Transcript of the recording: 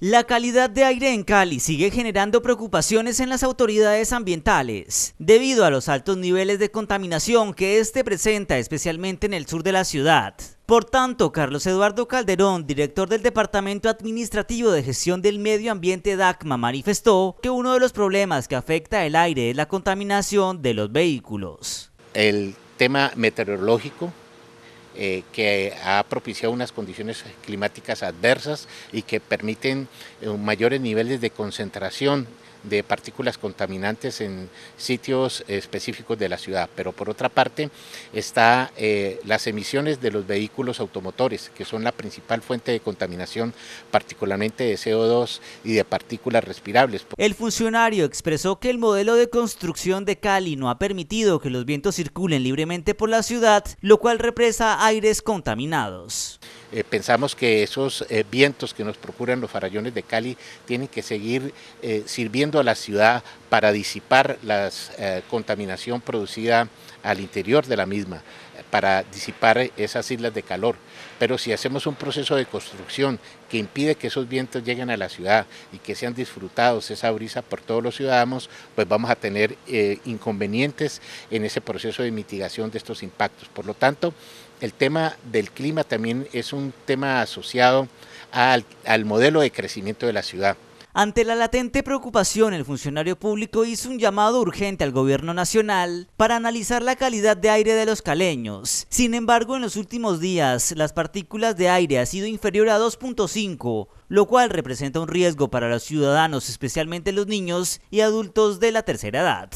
La calidad de aire en Cali sigue generando preocupaciones en las autoridades ambientales, debido a los altos niveles de contaminación que este presenta especialmente en el sur de la ciudad. Por tanto, Carlos Eduardo Calderón, director del Departamento Administrativo de Gestión del Medio Ambiente DACMA, manifestó que uno de los problemas que afecta el aire es la contaminación de los vehículos. El tema meteorológico eh, que ha propiciado unas condiciones climáticas adversas y que permiten eh, mayores niveles de concentración de partículas contaminantes en sitios específicos de la ciudad, pero por otra parte están eh, las emisiones de los vehículos automotores, que son la principal fuente de contaminación, particularmente de CO2 y de partículas respirables. El funcionario expresó que el modelo de construcción de Cali no ha permitido que los vientos circulen libremente por la ciudad, lo cual represa aires contaminados. Eh, pensamos que esos eh, vientos que nos procuran los farallones de Cali tienen que seguir eh, sirviendo a la ciudad para disipar la contaminación producida al interior de la misma, para disipar esas islas de calor. Pero si hacemos un proceso de construcción que impide que esos vientos lleguen a la ciudad y que sean disfrutados esa brisa por todos los ciudadanos, pues vamos a tener inconvenientes en ese proceso de mitigación de estos impactos. Por lo tanto, el tema del clima también es un tema asociado al, modelo de crecimiento de la ciudad. Ante la latente preocupación, el funcionario público hizo un llamado urgente al gobierno nacional para analizar la calidad de aire de los caleños. Sin embargo, en los últimos días, las partículas de aire han sido inferior a 2.5, lo cual representa un riesgo para los ciudadanos, especialmente los niños y adultos de la tercera edad.